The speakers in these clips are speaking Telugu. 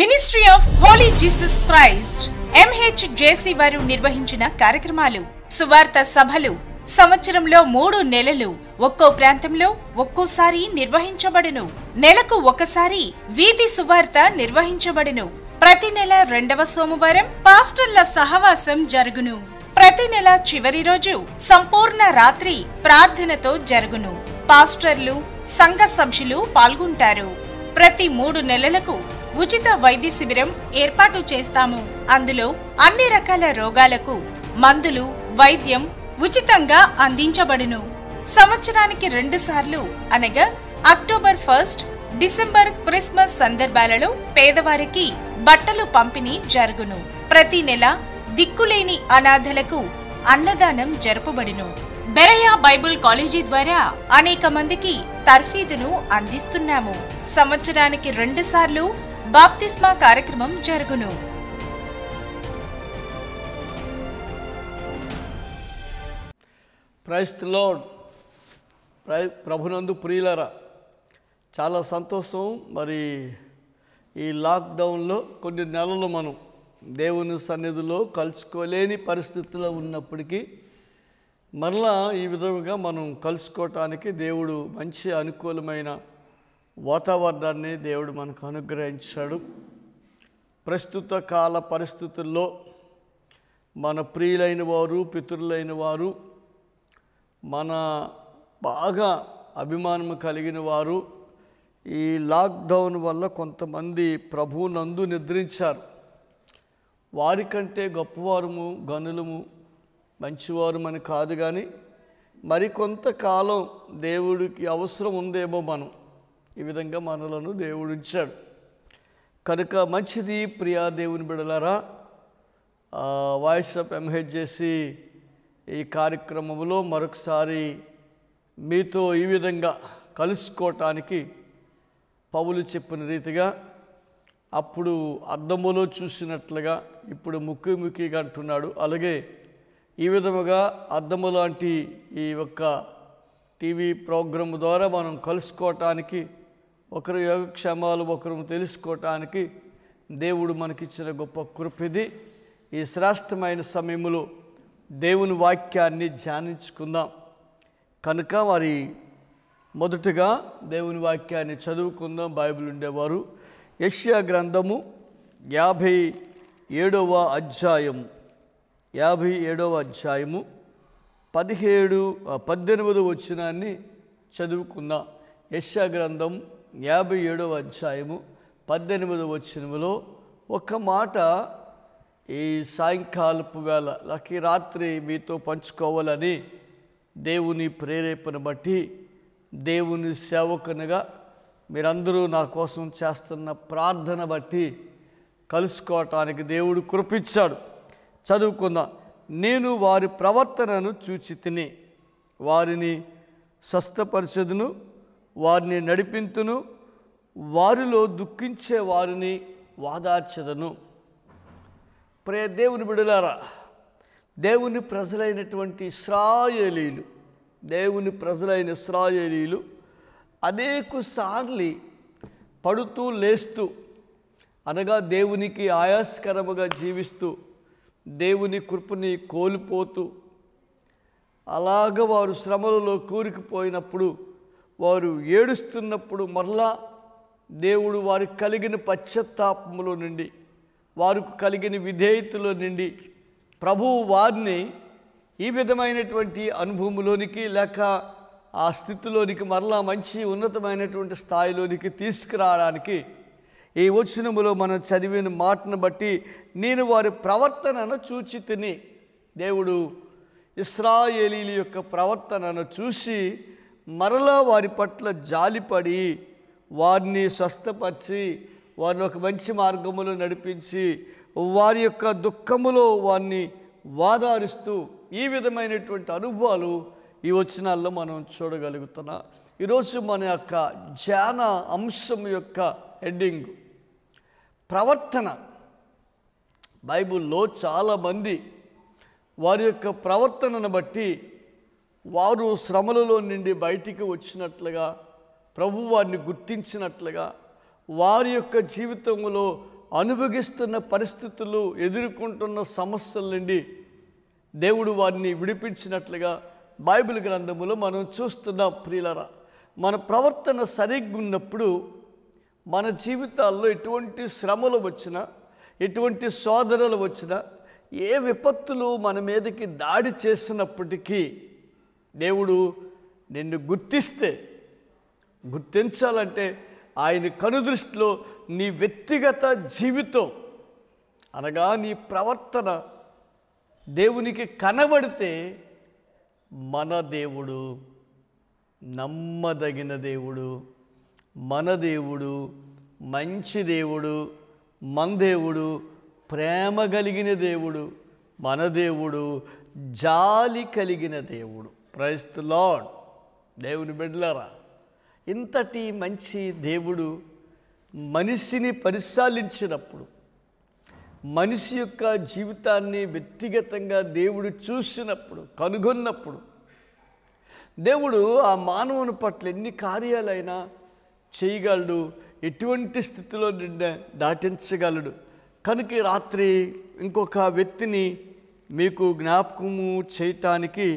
ministry of holy Jesus Christ MH JC వారు నిర్వహించిన కార్యక్రమాలు సువార్త సభలు సంవత్సరంలో మూడు నెలలు ఒక్కో ప్రాంతంలో ఒక్కోసారి నిర్వహించబడును నెలకు ఒకసారి వీధి సువార్త నిర్వహించబడును ప్రతి నెల రెండవ సోమవారం పాస్టర్ల సహవాసం జరుగును ప్రతి నెల చివరి రోజు సంపూర్ణ రాత్రి ప్రార్థనతో జరుగును పాస్టర్లు సంఘ సభ్యులు పాల్గొంటారు ప్రతి మూడు నెలలకు ఉచిత వైద్య శిబిరం ఏర్పాటు చేస్తాము అందులో అన్ని రకాల రోగాలకు మందులు వైద్యం ఉచితంగా అందించబడును సంవత్సరానికి రెండు సార్లు అనగా అక్టోబర్ ఫస్ట్ డిసెంబర్ క్రిస్మస్ సందర్భాలలో పేదవారికి బట్టలు పంపిణీ జరుగును ప్రతి నెల దిక్కులేని అనాథలకు అన్నదానం జరపబడును బెరయా బైబుల్ కాలేజీ ద్వారా అనేక మందికి తర్ఫీదును అందిస్తున్నాము సంవత్సరానికి రెండుసార్లు బాప్తిస్మా కార్యక్రమం జరుగును క్రైస్తలో ప్రభునందు ప్రియులరా చాలా సంతోషం మరి ఈ లాక్డౌన్లో కొన్ని నెలలు మనం దేవుని సన్నిధిలో కలుసుకోలేని పరిస్థితుల్లో ఉన్నప్పటికీ మరలా ఈ విధంగా మనం కలుసుకోవటానికి దేవుడు మంచి అనుకూలమైన వాతావరణాన్ని దేవుడు మనకు అనుగ్రహించాడు ప్రస్తుత కాల పరిస్థితుల్లో మన ప్రియులైన వారు పితృలైన వారు మన బాగా అభిమానం కలిగిన వారు ఈ లాక్డౌన్ వల్ల కొంతమంది ప్రభువునందు నిద్రించారు వారికంటే గొప్పవారము గనులము మంచివారు అని కాదు కానీ మరికొంతకాలం దేవుడికి అవసరం ఉందేమో మనం ఈ విధంగా మనలను దేవుడు ఇచ్చాడు కనుక మంచిది ప్రియా దేవుని బిడలారా వాయిస్ ఆఫ్ ఎంహెచ్ చేసి ఈ కార్యక్రమంలో మరొకసారి మీతో ఈ విధంగా కలుసుకోవటానికి పౌలు చెప్పిన రీతిగా అప్పుడు అద్దములో చూసినట్లుగా ఇప్పుడు ముక్కి ముక్కిగా అంటున్నాడు అలాగే ఈ విధముగా అద్దము లాంటి ఈ యొక్క టీవీ ప్రోగ్రాం ద్వారా మనం కలుసుకోవటానికి ఒకరి యోగక్షేమాలు ఒకరు తెలుసుకోవటానికి దేవుడు మనకిచ్చిన గొప్ప కృపిది ఈ శ్రేష్టమైన సమయంలో దేవుని వాక్యాన్ని ధ్యానించుకుందాం కనుక మరి మొదటగా దేవుని వాక్యాన్ని చదువుకుందాం బైబిల్ ఉండేవారు యష్యా గ్రంథము యాభై ఏడవ అధ్యాయము యాభై ఏడవ అధ్యాయము పదిహేడు పద్దెనిమిది వచ్చినాన్ని చదువుకుందాం యష్యా గ్రంథం యాభై ఏడవ అధ్యాయము పద్దెనిమిదవ వచ్చినములో ఒక మాట ఈ సాయంకాలపు వేళ లకి రాత్రి మీతో పంచుకోవాలని దేవుని ప్రేరేపణ బట్టి దేవుని సేవకునిగా మీరందరూ నా కోసం చేస్తున్న ప్రార్థన బట్టి కలుసుకోవటానికి దేవుడు కృపించాడు చదువుకున్న నేను వారి ప్రవర్తనను చూచి తిని వారిని స్వస్థపరిచదును వారిని నడిపింతును వారిలో దుఃఖించే వారిని వాదార్చదను ప్రే దేవుని బిడలారా దేవుని ప్రజలైనటువంటి ఇస్రాయలీలు దేవుని ప్రజలైన ఇస్రాయలీలు అనేక సార్లు పడుతూ లేస్తూ అనగా దేవునికి ఆయాస్కరముగా జీవిస్తూ దేవుని కృపని కోల్పోతూ అలాగ వారు శ్రమలలో కూరుకుపోయినప్పుడు వారు ఏడుస్తున్నప్పుడు మరలా దేవుడు వారికి కలిగిన పశ్చత్తాపములో నుండి వారికి కలిగిన విధేయతలో నుండి ప్రభువు వారిని ఈ విధమైనటువంటి అనుభవంలోనికి లేక ఆ స్థితిలోనికి మరలా మంచి ఉన్నతమైనటువంటి స్థాయిలోనికి తీసుకురావడానికి ఈ వచనములో మనం చదివిన మాటను బట్టి నేను వారి ప్రవర్తనను చూచి తిని దేవుడు ఇస్రాయేలీల యొక్క ప్రవర్తనను చూసి మరలా వారి పట్ల జాలిపడి వారిని స్వస్థపరిచి వారిని ఒక మంచి మార్గములో నడిపించి వారి యొక్క దుఃఖములో వారిని వాదారిస్తూ ఈ విధమైనటువంటి అనుభవాలు ఈ వచ్చినాల్లో మనం చూడగలుగుతున్నాం ఈరోజు మన యొక్క ధ్యాన అంశం యొక్క హెడ్డింగ్ ప్రవర్తన బైబుల్లో చాలామంది వారి యొక్క ప్రవర్తనను బట్టి వారు శ్రమలలో నుండి బయటికి వచ్చినట్లుగా ప్రభు వారిని గుర్తించినట్లుగా వారి యొక్క జీవితంలో అనుభవిస్తున్న పరిస్థితులు ఎదుర్కొంటున్న సమస్యల నుండి దేవుడు వారిని విడిపించినట్లుగా బైబిల్ గ్రంథములో మనం చూస్తున్నాం ప్రియులరా మన ప్రవర్తన సరిగ్గా ఉన్నప్పుడు మన జీవితాల్లో ఎటువంటి శ్రమలు వచ్చినా ఎటువంటి సోదరులు వచ్చినా ఏ విపత్తులు మన మీదకి దాడి చేసినప్పటికీ దేవుడు నిన్ను గుర్తిస్తే గుర్తించాలంటే ఆయన కనుదృష్టిలో నీ వ్యక్తిగత జీవితం అనగా నీ ప్రవర్తన దేవునికి కనబడితే మన దేవుడు నమ్మదగిన దేవుడు మన దేవుడు మంచి దేవుడు మన దేవుడు ప్రేమ కలిగిన దేవుడు మన దేవుడు జాలి కలిగిన దేవుడు ప్రైజ్ లాడ్ దేవుని బిడ్లరా ఇంతటి మంచి దేవుడు మనిషిని పరిశీలించినప్పుడు మనిషి యొక్క జీవితాన్ని వ్యక్తిగతంగా దేవుడు చూసినప్పుడు కనుగొన్నప్పుడు దేవుడు ఆ మానవుని పట్ల ఎన్ని కార్యాలైనా చేయగలడు ఎటువంటి స్థితిలో నిన్న దాటించగలడు కనుక రాత్రి ఇంకొక వ్యక్తిని మీకు జ్ఞాపకము చేయటానికి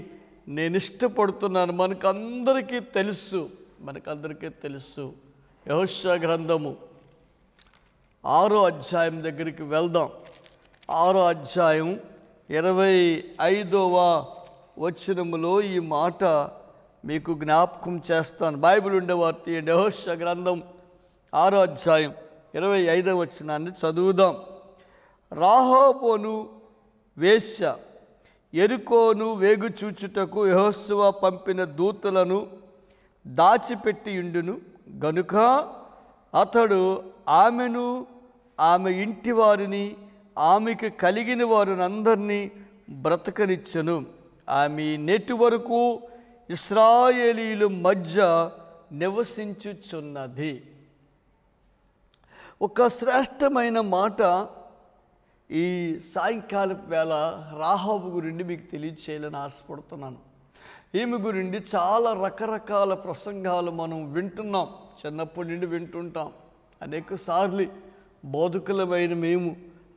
నేను ఇష్టపడుతున్నాను మనకందరికీ తెలుసు మనకందరికీ తెలుసు యహోష గ్రంథము ఆరో అధ్యాయం దగ్గరికి వెళ్దాం ఆరో అధ్యాయం ఇరవై ఐదవ వచనములో ఈ మాట మీకు జ్ఞాపకం చేస్తాను బైబిల్ ఉండేవారు యహోష గ్రంథం ఆరో అధ్యాయం ఇరవై ఐదవ వచనాన్ని చదువుదాం రాహోపోను వేశ్య ఎరుకోను వేగుచూచుటకు యహోస్వ పంపిన దూతలను దాచిపెట్టియుండును గనుక అతడు ఆమెను ఆమె ఇంటి వారిని ఆమెకి కలిగిన వారినందరినీ బ్రతకనిచ్చను ఆమె నేటి వరకు ఇస్రాయేలీల మధ్య నివసించుచున్నది ఒక శ్రేష్టమైన మాట ఈ సాయంకాల వేళ రాహాబు గురించి మీకు తెలియచేయాలని ఆశపడుతున్నాను ఈమె గురించి చాలా రకరకాల ప్రసంగాలు మనం వింటున్నాం చిన్నప్పటి నుండి వింటుంటాం అనేక సార్లు బోధకులమైన మేము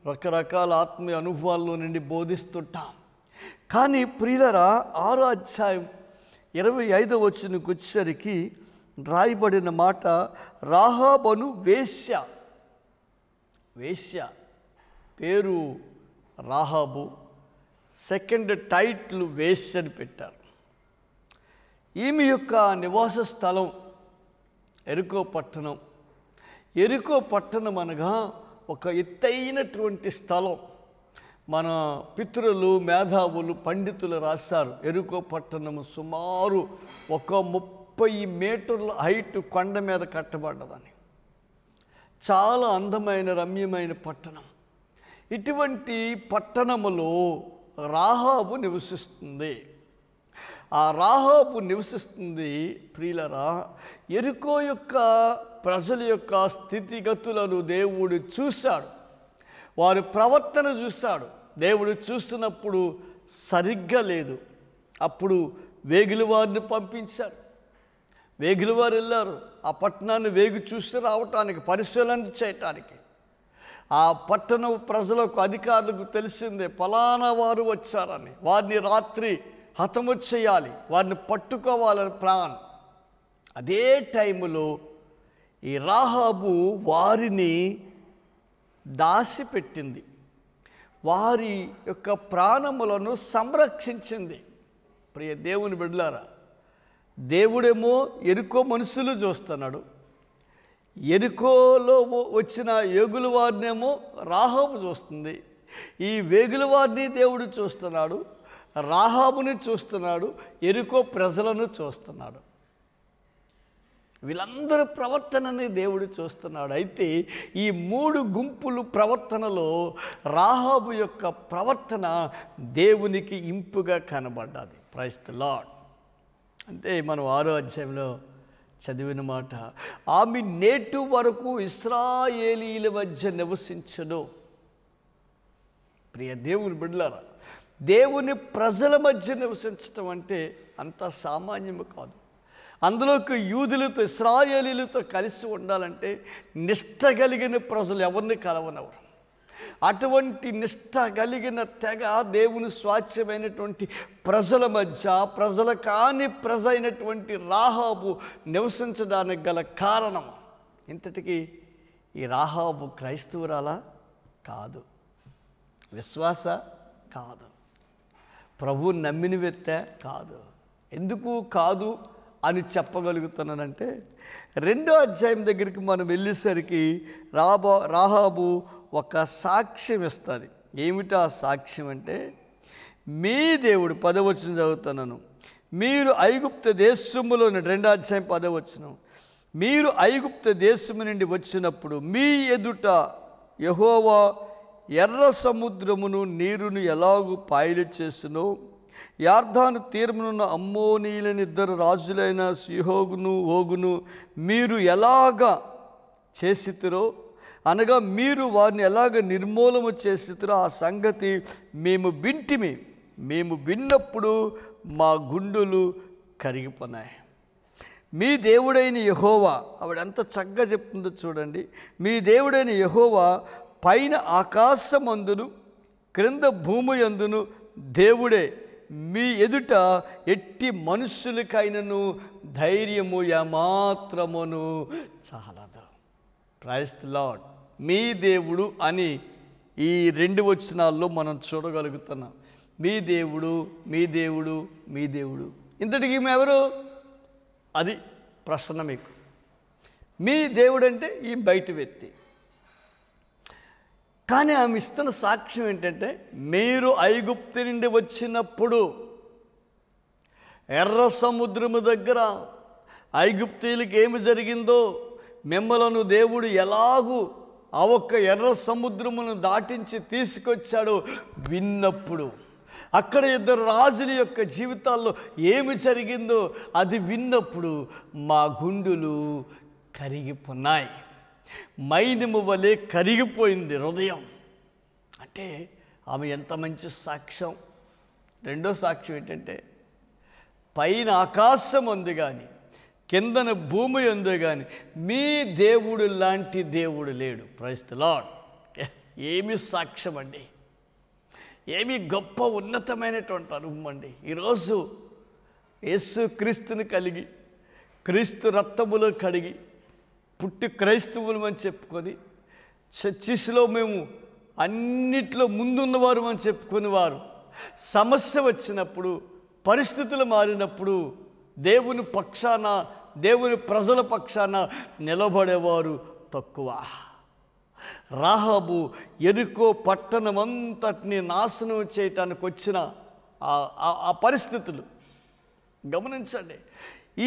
రకరకాల ఆత్మీయ అనుభవాల్లో నుండి బోధిస్తుంటాం కానీ ప్రియులరా ఆరో అధ్యాయం ఇరవై ఐదవ వచ్చిన వచ్చేసరికి రాయబడిన మాట రాహాబను వేశ్య వేశ్య పేరు రాహాబు సెకండ్ టైట్లు వేస్ట్ అని పెట్టారు ఈమె యొక్క నివాస స్థలం ఎరుకో పట్టణం ఎరుకో పట్టణం అనగా ఒక ఎత్తైనటువంటి స్థలం మన పితృలు మేధావులు పండితులు రాశారు ఎరుకో పట్టణం సుమారు ఒక ముప్పై మీటర్ల హైట్ కొండ మీద కట్టబడ్డదని చాలా అందమైన రమ్యమైన పట్టణం ఇటువంటి పట్టణములో రాహాబు నివసిస్తుంది ఆ రాహాబు నివసిస్తుంది ప్రియులరా ఎరుకో యొక్క ప్రజల యొక్క స్థితిగతులను దేవుడు చూశాడు వారి ప్రవర్తన చూశాడు దేవుడు చూస్తున్నప్పుడు సరిగ్గా లేదు అప్పుడు వేగులు వారిని పంపించారు వేగులు వారు వెళ్ళారు ఆ పట్టణాన్ని వేగు చూసి రావటానికి పరిశీలన చేయటానికి ఆ పట్టణ ప్రజలకు అధికారులకు తెలిసిందే ఫలానా వారు వచ్చారని వారిని రాత్రి హతము చేయాలి వారిని పట్టుకోవాలని ప్రాణ్ అదే టైంలో ఈ రాహాబు వారిని దాసి పెట్టింది వారి యొక్క ప్రాణములను సంరక్షించింది ప్రియ దేవుని బిడ్డలారా దేవుడేమో ఎరుకో మనుషులు చూస్తున్నాడు ఎరుకోలో వచ్చిన ఏగుల వారినేమో రాహాబు చూస్తుంది ఈ వేగుల వారిని దేవుడు చూస్తున్నాడు రాహాబుని చూస్తున్నాడు ఎరుకో ప్రజలను చూస్తున్నాడు వీళ్ళందరి ప్రవర్తనని దేవుడు చూస్తున్నాడు అయితే ఈ మూడు గుంపులు ప్రవర్తనలో రాహాబు యొక్క ప్రవర్తన దేవునికి ఇంపుగా కనబడ్డది ప్రైస్ లాడ్ అంటే మనం ఆరో అధ్యాయంలో చదివిన మాట ఆమె నేటు వరకు ఇస్రాయేలీల మధ్య నివసించను ప్రియ దేవుని బిడ్డలారా దేవుని ప్రజల మధ్య నివసించటం అంటే అంత సామాన్యము కాదు అందులోకి యూదులతో ఇస్రాయేలీలతో కలిసి ఉండాలంటే నిష్ట కలిగిన ప్రజలు ఎవరిని కలవనవరు అటువంటి నిష్ట కలిగిన తెగ దేవుని స్వాచ్ఛమైనటువంటి ప్రజల మధ్య ప్రజల కాని ప్రజ అయినటువంటి రాహాబు నివసించడానికి గల కారణం ఇంతటికి ఈ రాహాబు క్రైస్తవురాలా కాదు విశ్వాస కాదు ప్రభు నమ్మిన వ్యక్త కాదు ఎందుకు కాదు అని చెప్పగలుగుతున్నానంటే రెండో అధ్యాయం దగ్గరికి మనం వెళ్ళేసరికి రాబో రాహాబు ఒక సాక్ష్యం ఇస్తుంది ఏమిటా సాక్ష్యం అంటే మీ దేవుడు పదవచనం చదువుతున్నాను మీరు ఐగుప్త దేశములో రెండో అధ్యాయం పదవచనం మీరు ఐగుప్త దేశము నుండి వచ్చినప్పుడు మీ ఎదుట యహోవా ఎర్ర సముద్రమును నీరును ఎలాగూ పాయలు చేసినో యార్ధాను తీర్మునున్న అమ్మోనీలని ఇద్దరు రాజులైన సిహోగును ఓగును మీరు ఎలాగా చేసితిరో అనగా మీరు వారిని ఎలాగ నిర్మూలము చేసితురో ఆ సంగతి మేము వింటిమి మేము విన్నప్పుడు మా గుండెలు కరిగిపోయినాయి మీ దేవుడైన యహోవా ఆవిడెంత చక్కగా చెప్తుందో చూడండి మీ దేవుడైన యహోవా పైన ఆకాశమందును క్రింద భూమి అందును దేవుడే మీ ఎదుట ఎట్టి మనుషులకైనను ధైర్యము ఏమాత్రమును చాలదు క్రైస్త్ లాట్ మీ దేవుడు అని ఈ రెండు వచనాల్లో మనం చూడగలుగుతున్నాం మీ దేవుడు మీ దేవుడు మీ దేవుడు ఇంతటికి మేమెవరు అది ప్రశ్న మీకు మీ దేవుడు అంటే ఈ బయట వ్యక్తి కానీ ఆమె ఇస్తున్న సాక్ష్యం ఏంటంటే మీరు ఐగుప్తి నుండి వచ్చినప్పుడు ఎర్ర సముద్రము దగ్గర ఐగుప్తీలకు ఏమి జరిగిందో మిమ్మలను దేవుడు ఎలాగూ ఆ ఒక్క ఎర్ర సముద్రమును దాటించి తీసుకొచ్చాడు విన్నప్పుడు అక్కడ ఇద్దరు రాజుల యొక్క జీవితాల్లో ఏమి జరిగిందో అది విన్నప్పుడు మా గుండులు కరిగిపోయి మైనము వలె కరిగిపోయింది హృదయం అంటే ఆమె ఎంత మంచి సాక్ష్యం రెండో సాక్ష్యం ఏంటంటే పైన ఆకాశం ఉంది కానీ కిందన భూమి ఉంది కానీ మీ దేవుడు లాంటి దేవుడు లేడు ప్రస్తుత లాడ్ ఏమి సాక్ష్యం అండి ఏమి గొప్ప ఉన్నతమైనటువంటి అనుభవం అండి ఈరోజు యేసు క్రీస్తుని కలిగి క్రీస్తు రక్తములో కడిగి పుట్టి క్రైస్తవులు అని చెప్పుకొని చర్చిస్లో మేము అన్నిట్లో ముందున్నవారు అని వారు సమస్య వచ్చినప్పుడు పరిస్థితులు మారినప్పుడు దేవుని పక్షాన దేవుని ప్రజల పక్షాన నిలబడేవారు తక్కువ రాహబు ఎరుకో పట్టణమంతటిని నాశనం చేయటానికి వచ్చిన ఆ పరిస్థితులు గమనించండి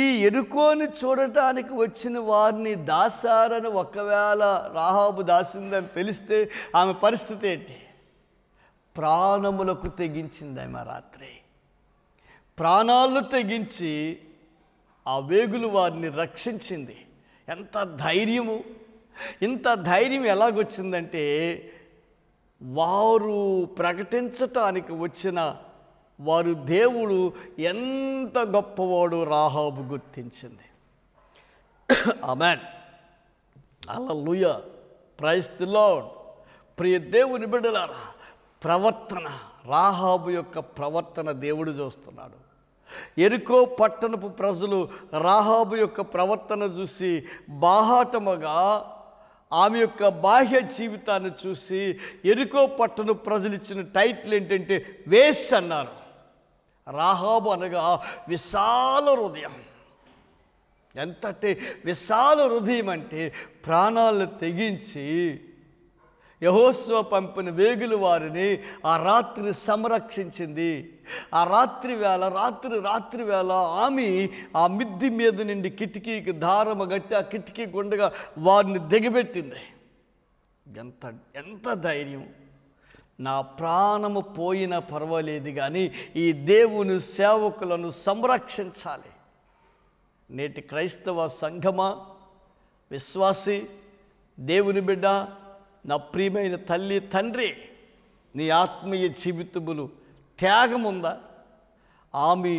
ఈ ఎరుకోని చూడటానికి వచ్చిన వారిని దాసారని ఒకవేళ రాహాబు దాసిందని తెలిస్తే ఆమె పరిస్థితి ఏంటి ప్రాణములకు తెగించింది ఆమె రాత్రి ప్రాణాలు తెగించి ఆ వేగులు వారిని రక్షించింది ఎంత ధైర్యము ఇంత ధైర్యం ఎలాగొచ్చిందంటే వారు ప్రకటించటానికి వచ్చిన వారు దేవుడు ఎంత గొప్పవాడు రాహాబు గుర్తించింది అమెన్ అలా లూయ ప్రైస్ ది లాడ్ ప్రియ దేవుని బిడ్డలారా ప్రవర్తన రాహాబు యొక్క ప్రవర్తన దేవుడు చూస్తున్నాడు ఎరుకో పట్టణపు ప్రజలు రాహాబు యొక్క ప్రవర్తన చూసి బాహాటముగా ఆమె యొక్క బాహ్య జీవితాన్ని చూసి ఎరుకో పట్టణపు ప్రజలు ఇచ్చిన టైటిల్ ఏంటంటే వేస్ అన్నారు రాహాబు అనగా విశాల హృదయం ఎంతటి విశాల హృదయం అంటే ప్రాణాలను తెగించి యహోస్వ పంపిన వేగులు వారిని ఆ రాత్రి సంరక్షించింది ఆ రాత్రి వేళ రాత్రి రాత్రి వేళ ఆమె ఆ మిద్ది మీద నుండి కిటికీకి దారమ గట్టి ఆ కిటికీ గుండగా వారిని దిగబెట్టింది ఎంత ఎంత ధైర్యం నా ప్రాణము పోయినా పర్వాలేదు కానీ ఈ దేవుని సేవకులను సంరక్షించాలి నేటి క్రైస్తవ సంఘమా విశ్వాసి దేవుని బిడ్డ నా ప్రియమైన తల్లి తండ్రి నీ ఆత్మీయ జీవితములు త్యాగముందా ఆమె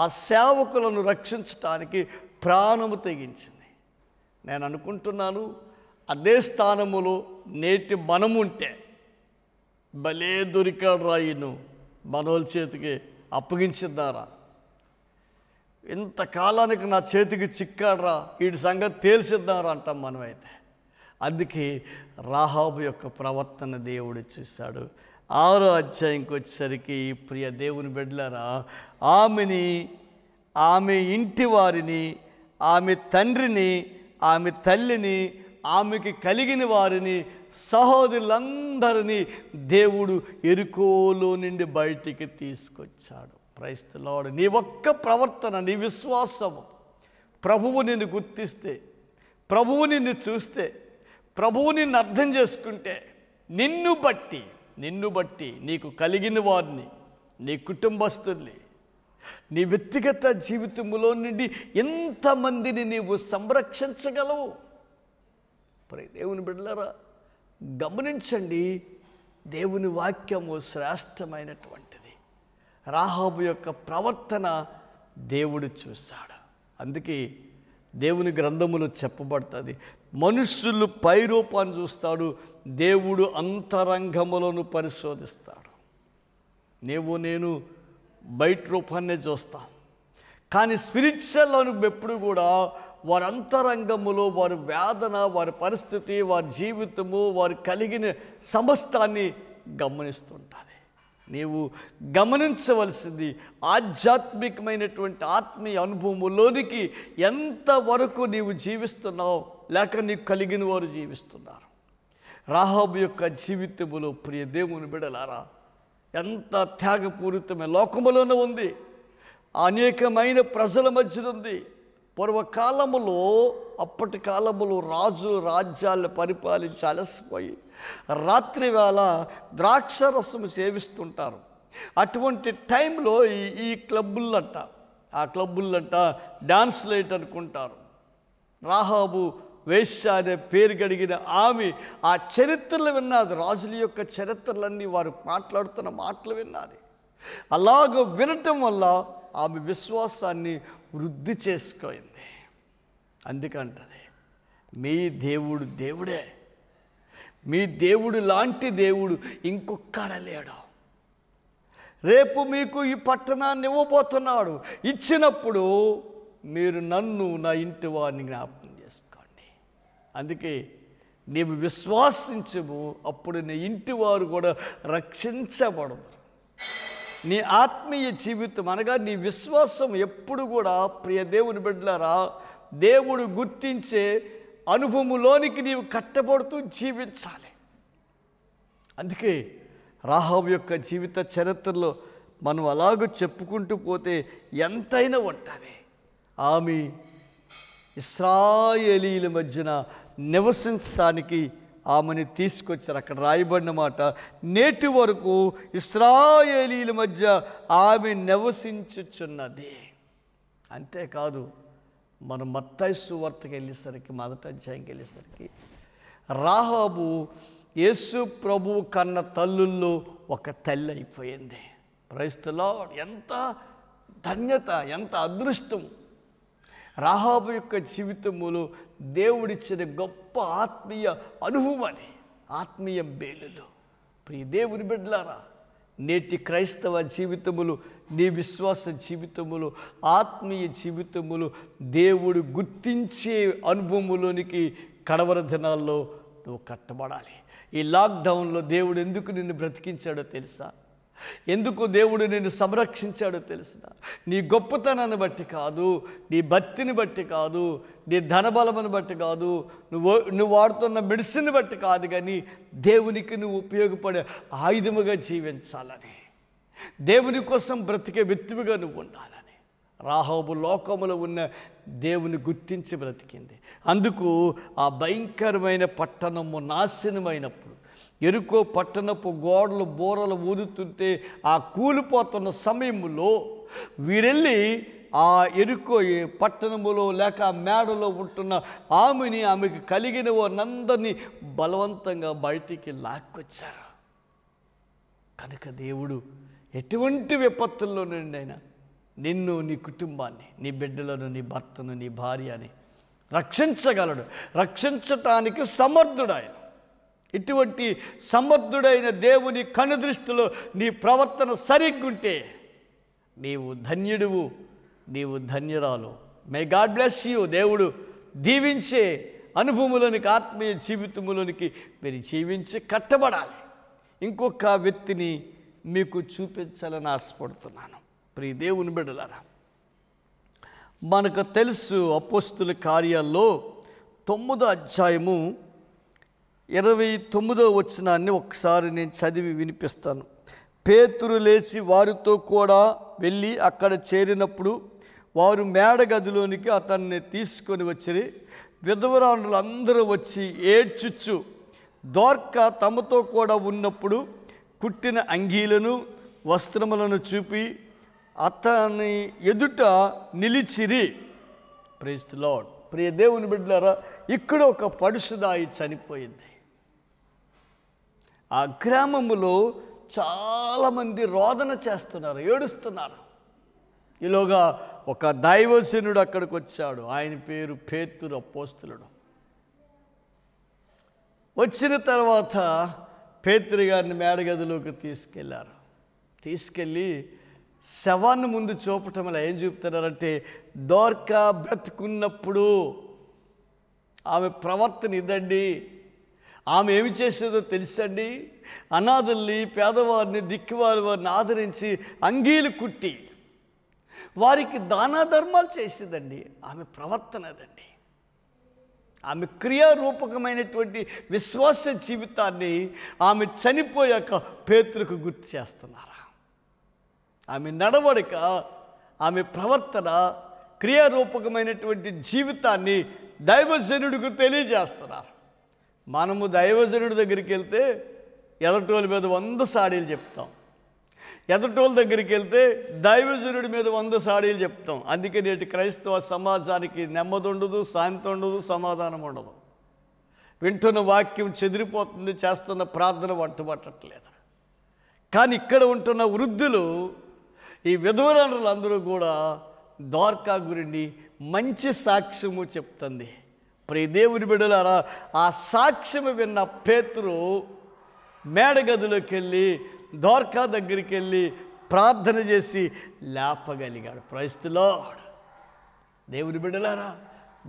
ఆ సేవకులను రక్షించటానికి ప్రాణము తెగించింది నేను అనుకుంటున్నాను అదే స్థానములో నేటి మనముంటే భలే దొరికాడు రాయిను మనోళ్ళ చేతికి అప్పగించిద్దారా ఇంతకాలానికి నా చేతికి చిక్కాడ్రా వీడి సంగతి తేల్చిద్దారా అంటాం మనమైతే అందుకే రాహాబు యొక్క ప్రవర్తన దేవుడు చూశాడు ఆరో అధ్యాయంకి వచ్చేసరికి ప్రియ దేవుని బిడ్డలారా ఆమెని ఆమె ఇంటి వారిని ఆమె తండ్రిని ఆమె తల్లిని ఆమెకి కలిగిన వారిని సహోదరులందరినీ దేవుడు ఎరుకోలో నుండి బయటికి తీసుకొచ్చాడు క్రైస్తలాడు నీ ఒక్క ప్రవర్తన నీ విశ్వాసము ప్రభువు నిన్ను గుర్తిస్తే ప్రభువు నిన్ను చూస్తే ప్రభువుని అర్థం చేసుకుంటే నిన్ను బట్టి నిన్ను బట్టి నీకు కలిగిన వారిని నీ కుటుంబస్తుల్ని నీ వ్యక్తిగత జీవితంలో నుండి ఎంతమందిని నీవు సంరక్షించగలవు దేవుని బిడ్డలరా గమనించండి దేవుని వాక్యము శ్రేష్టమైనటువంటిది రాహాబు యొక్క ప్రవర్తన దేవుడు చూశాడు అందుకే దేవుని గ్రంథములు చెప్పబడుతుంది మనుష్యులు పైరూపాన్ని చూస్తాడు దేవుడు అంతరంగములను పరిశోధిస్తాడు నీవు నేను బయట రూపాన్నే చూస్తాం కానీ స్పిరిచువల్ ఎప్పుడు కూడా వారి అంతరంగములో వారి వేదన వారి పరిస్థితి వారి జీవితము వారు కలిగిన సమస్తాన్ని గమనిస్తుంటారు నీవు గమనించవలసింది ఆధ్యాత్మికమైనటువంటి ఆత్మీయ అనుభవములోనికి ఎంతవరకు నీవు జీవిస్తున్నావు లేక నీకు కలిగిన వారు జీవిస్తున్నారు రాహాబు యొక్క జీవితములో ప్రియ దేవుని బిడలారా ఎంత త్యాగపూరితమైన లోకములోనే ఉంది అనేకమైన ప్రజల మధ్యన ఉంది పూర్వకాలములో అప్పటి కాలములో రాజు రాజ్యాలను పరిపాలించి అలసిపోయి రాత్రివేళ రసము సేవిస్తుంటారు అటువంటి టైంలో ఈ ఈ క్లబ్బుల్లంట ఆ క్లబ్బుల్లంట డాన్స్ లైట్ అనుకుంటారు రాహాబు వేష అనే పేరు గడిగిన ఆమె ఆ చరిత్రలు విన్నది రాజుల యొక్క చరిత్రలన్నీ వారు మాట్లాడుతున్న మాటలు విన్నది అలాగ వినటం వల్ల ఆమె విశ్వాసాన్ని వృద్ధి చేసుకోయింది అందుకంటది మీ దేవుడు దేవుడే మీ దేవుడు లాంటి దేవుడు ఇంకొక్కడ లేడా రేపు మీకు ఈ పట్టణాన్ని ఇవ్వబోతున్నాడు ఇచ్చినప్పుడు మీరు నన్ను నా ఇంటి వారిని జ్ఞాపకం చేసుకోండి అందుకే నీవు విశ్వాసించము అప్పుడు నీ ఇంటి వారు కూడా రక్షించబడదు నీ ఆత్మీయ జీవితం అనగా నీ విశ్వాసం ఎప్పుడు కూడా ప్రియ దేవుని బిడ్డలారా దేవుడు గుర్తించే అనుభవములోనికి నీవు కట్టబడుతూ జీవించాలి అందుకే రాహవ్ యొక్క జీవిత చరిత్రలో మనం అలాగూ చెప్పుకుంటూ పోతే ఎంతైనా ఉంటుంది ఆమె ఇస్రాయలీల మధ్యన నివసించడానికి ఆమెని తీసుకొచ్చారు అక్కడ రాయబడిన మాట నేటి వరకు ఇస్రాయలీల మధ్య ఆమె నివసించుచున్నది అంతేకాదు మనం మత్తైసు వార్తకి వెళ్ళేసరికి మొదట అధ్యాయంకి వెళ్ళేసరికి రాహాబు యేసు ప్రభు కన్న తల్లుల్లో ఒక తల్లి అయిపోయింది క్రైస్తలో ఎంత ధన్యత ఎంత అదృష్టం రాహాబు యొక్క జీవితంలో దేవుడిచ్చిన గొప్ప ఆత్మీయ అనుభవం అది ఆత్మీయ బేలులు ప్రియ దేవుని బిడ్డలారా నేటి క్రైస్తవ జీవితములు నీ విశ్వాస జీవితములు ఆత్మీయ జీవితములు దేవుడు గుర్తించే అనుభవములోనికి కడవర దినాల్లో నువ్వు కట్టబడాలి ఈ లాక్డౌన్లో దేవుడు ఎందుకు నిన్ను బ్రతికించాడో తెలుసా ఎందుకు దేవుడు నిన్ను సంరక్షించాడో తెలిసిన నీ గొప్పతనాన్ని బట్టి కాదు నీ భక్తిని బట్టి కాదు నీ ధనబలమును బట్టి కాదు నువ్వు నువ్వు వాడుతున్న మెడిసిన్ బట్టి కాదు కానీ దేవునికి నువ్వు ఉపయోగపడే ఆయుధముగా జీవించాలని దేవుని కోసం బ్రతికే వ్యక్తివిగా నువ్వు ఉండాలని రాహోబు లోకములో ఉన్న దేవుని గుర్తించి బ్రతికింది అందుకు ఆ భయంకరమైన పట్టణము నాశనమైనప్పుడు ఎరుకో పట్టణపు గోడలు బోరలు ఊదుతుంటే ఆ కూలిపోతున్న సమయంలో వీరెళ్ళి ఆ ఎరుకో పట్టణములో లేక మేడలో ఉంటున్న ఆమెని ఆమెకు కలిగిన వారందరినీ బలవంతంగా బయటికి లాక్కొచ్చారు కనుక దేవుడు ఎటువంటి విపత్తుల్లో నుండి అయినా నిన్ను నీ కుటుంబాన్ని నీ బిడ్డలను నీ భర్తను నీ భార్యని రక్షించగలడు రక్షించటానికి సమర్థుడు ఆయన ఇటువంటి సమర్థుడైన దేవుని కనుదృష్టిలో నీ ప్రవర్తన సరిగ్గుంటే నీవు ధన్యుడువు నీవు ధన్యురాలు మే గాడ్ బ్లెస్ యూ దేవుడు దీవించే అనుభవములోనికి ఆత్మీయ జీవితములోనికి మీరు జీవించి కట్టబడాలి ఇంకొక వ్యక్తిని మీకు చూపించాలని ఆశపడుతున్నాను ప్రీ దేవుని బిడ్డలారా మనకు తెలుసు అపోస్తుల కార్యాల్లో తొమ్మిదో అధ్యాయము ఇరవై తొమ్మిదో వచనాన్ని ఒకసారి నేను చదివి వినిపిస్తాను పేతురు లేచి వారితో కూడా వెళ్ళి అక్కడ చేరినప్పుడు వారు మేడగదిలోనికి అతన్ని తీసుకొని వచ్చి విధవరాణులు అందరూ వచ్చి ఏడ్చుచ్చు దోర్క తమతో కూడా ఉన్నప్పుడు కుట్టిన అంగీలను వస్త్రములను చూపి అతని ఎదుట నిలిచిరి ప్రేస్తు లాడ్ ప్రియ దేవుని బిడ్డలారా ఇక్కడ ఒక పడుసుదాయి చనిపోయింది ఆ గ్రామములో చాలామంది రోదన చేస్తున్నారు ఏడుస్తున్నారు ఈలోగా ఒక దైవజనుడు అక్కడికి వచ్చాడు ఆయన పేరు పేతురు అపోస్తులుడు వచ్చిన తర్వాత పేతురి గారిని మేడగదిలోకి తీసుకెళ్లారు తీసుకెళ్ళి శవాన్ని ముందు చూపటం అలా ఏం చూపుతున్నారంటే దోర్క బ్రతుకున్నప్పుడు ఆమె ప్రవర్తన ఇదండి ఆమె ఏమి చేసేదో తెలుసండి అనాథల్ని పేదవారిని దిక్కువారి వారిని ఆదరించి అంగీలు కుట్టి వారికి దానా ధర్మాలు చేసేదండి ఆమె ప్రవర్తన అదండి ఆమె క్రియారూపకమైనటువంటి విశ్వాస జీవితాన్ని ఆమె చనిపోయాక పేతృకు గుర్తు చేస్తున్నారా ఆమె నడవడిక ఆమె ప్రవర్తన క్రియారూపకమైనటువంటి జీవితాన్ని దైవజనుడికి తెలియజేస్తున్నారు మనము దైవజనుడి దగ్గరికి వెళ్తే ఎదటోళ్ళ మీద వంద సాడీలు చెప్తాం ఎదటోళ్ళ దగ్గరికి వెళ్తే దైవజనుడి మీద వంద సాడీలు చెప్తాం అందుకే నేటి క్రైస్తవ సమాజానికి నెమ్మది ఉండదు శాంతి ఉండదు సమాధానం ఉండదు వింటున్న వాక్యం చెదిరిపోతుంది చేస్తున్న ప్రార్థన వంటబట్టట్లేదు కానీ ఇక్కడ ఉంటున్న వృద్ధులు ఈ విధవరాలు అందరూ కూడా దోర్కా గురించి మంచి సాక్ష్యము చెప్తుంది ప్రియ దేవుని బిడ్డలారా ఆ సాక్ష్యం విన్న పేతురు మేడగదిలోకి వెళ్ళి దోర్కా దగ్గరికి వెళ్ళి ప్రార్థన చేసి లేపగలిగాడు ప్రస్తులో దేవుని బిడ్డలారా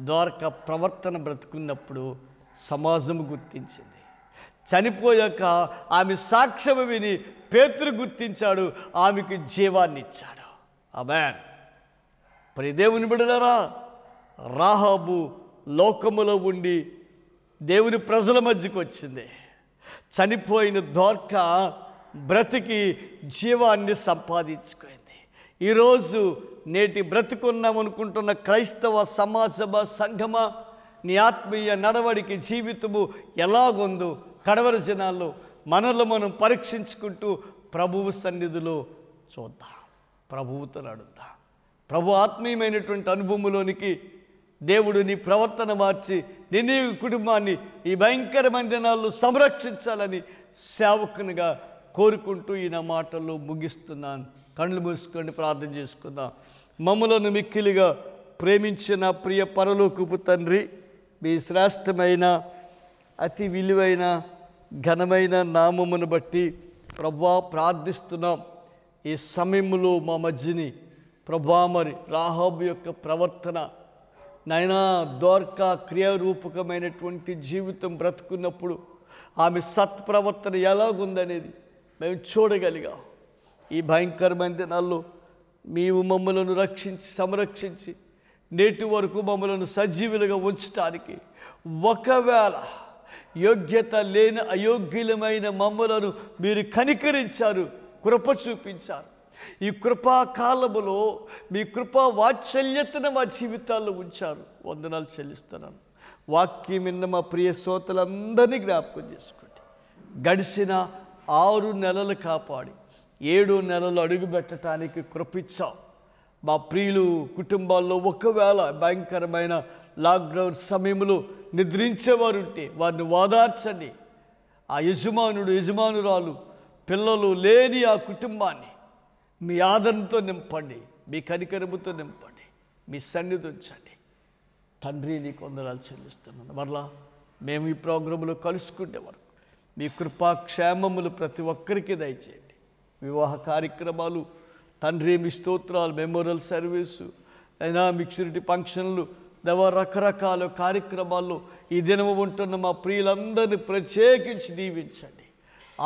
దోర్క ప్రవర్తన బ్రతుకున్నప్పుడు సమాజం గుర్తించింది చనిపోయాక ఆమె సాక్ష్యం విని పేతురు గుర్తించాడు ఆమెకు జీవాన్ని ఇచ్చాడు అబ్యాన్ ప్రియ దేవుని బిడ్డలారా రాహాబు లోకములో ఉండి దేవుని ప్రజల మధ్యకు వచ్చింది చనిపోయిన దోర్క బ్రతికి జీవాన్ని సంపాదించుకుంది ఈరోజు నేటి బ్రతుకున్నాం అనుకుంటున్న క్రైస్తవ సమాజమ సంఘమ నీ ఆత్మీయ నడవడికి జీవితము ఎలాగుందో కడవర జనాల్లో మనల్ని మనం పరీక్షించుకుంటూ ప్రభువు సన్నిధిలో చూద్దాం ప్రభువుతో నడుద్దాం ప్రభు ఆత్మీయమైనటువంటి అనుభవంలోనికి దేవుడు నీ ప్రవర్తన మార్చి నిన్ను కుటుంబాన్ని ఈ భయంకరమైన దినాల్లో సంరక్షించాలని సేవకునిగా కోరుకుంటూ ఈయన మాటల్లో ముగిస్తున్నాను కళ్ళు మూసుకొని ప్రార్థన చేసుకుందాం మమ్మలను మిక్కిలిగా ప్రేమించిన ప్రియ పరలోకపు తండ్రి మీ శ్రేష్టమైన అతి విలువైన ఘనమైన నామమును బట్టి ప్రభా ప్రార్థిస్తున్నాం ఈ సమయంలో మా మధ్యని ప్రభా మరి రాహాబు యొక్క ప్రవర్తన నాయన దోర్క క్రియారూపకమైనటువంటి జీవితం బ్రతుకున్నప్పుడు ఆమె సత్ప్రవర్తన ఎలాగుందనేది మేము చూడగలిగాం ఈ భయంకరమైన దినాల్లో మేము మమ్మలను రక్షించి సంరక్షించి నేటి వరకు మమ్మలను సజీవులుగా ఉంచడానికి ఒకవేళ యోగ్యత లేని అయోగ్యులమైన మమ్మలను మీరు కనికరించారు కృప చూపించారు ఈ కృపా కాలములో మీ కృపా వాత్సల్యతను మా జీవితాల్లో ఉంచారు వందనాలు చెల్లిస్తున్నాను వాక్యం విన్న మా ప్రియ శ్రోతలందరినీ జ్ఞాపకం చేసుకోండి గడిచిన ఆరు నెలలు కాపాడి ఏడు నెలలు అడుగు పెట్టడానికి కృపిచ్చాం మా ప్రియులు కుటుంబాల్లో ఒకవేళ భయంకరమైన లాక్డౌన్ సమయంలో నిద్రించేవారు ఉంటే వారిని వాదార్చండి ఆ యజమానుడు యజమానురాలు పిల్లలు లేని ఆ కుటుంబాన్ని మీ ఆదరణతో నింపండి మీ కనికరముతో నింపండి మీ సన్నిధి ఉంచండి తండ్రి నీకు వందనాలు చెల్లిస్తున్నాను మరలా మేము ఈ ప్రోగ్రాంలో కలుసుకునే వరకు మీ కృపాక్షేమములు ప్రతి ఒక్కరికి దయచేయండి వివాహ కార్యక్రమాలు తండ్రి మీ స్తోత్రాలు మెమోరియల్ సర్వీసు అయినా మిక్సూరిటీ ఫంక్షన్లు దేవ రకరకాల కార్యక్రమాల్లో ఈ దినము ఉంటున్న మా ప్రియులందరినీ ప్రత్యేకించి దీవించండి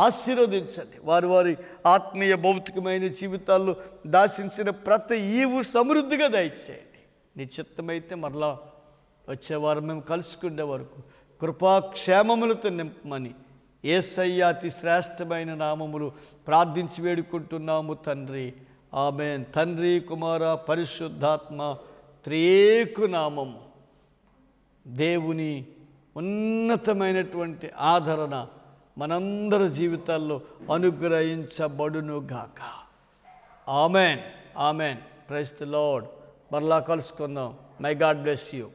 ఆశీర్వదించండి వారి వారి ఆత్మీయ భౌతికమైన జీవితాల్లో దాసించిన ప్రతి ఈవు సమృద్ధిగా దయచేయండి నిశ్చిత్తమైతే మరలా వచ్చేవారు మేము కలుసుకునే వరకు కృపాక్షేమములతో నింపమని ఏసయ్య అతి శ్రేష్టమైన నామములు ప్రార్థించి వేడుకుంటున్నాము తండ్రి ఆమె తండ్రి కుమార పరిశుద్ధాత్మ త్రేకు నామము దేవుని ఉన్నతమైనటువంటి ఆదరణ మనందరి జీవితాల్లో అనుగ్రహించబడును గాక amen amen praise the Lord మరలా కలుసుకుందాం మై గాడ్ బ్లెస్ యూ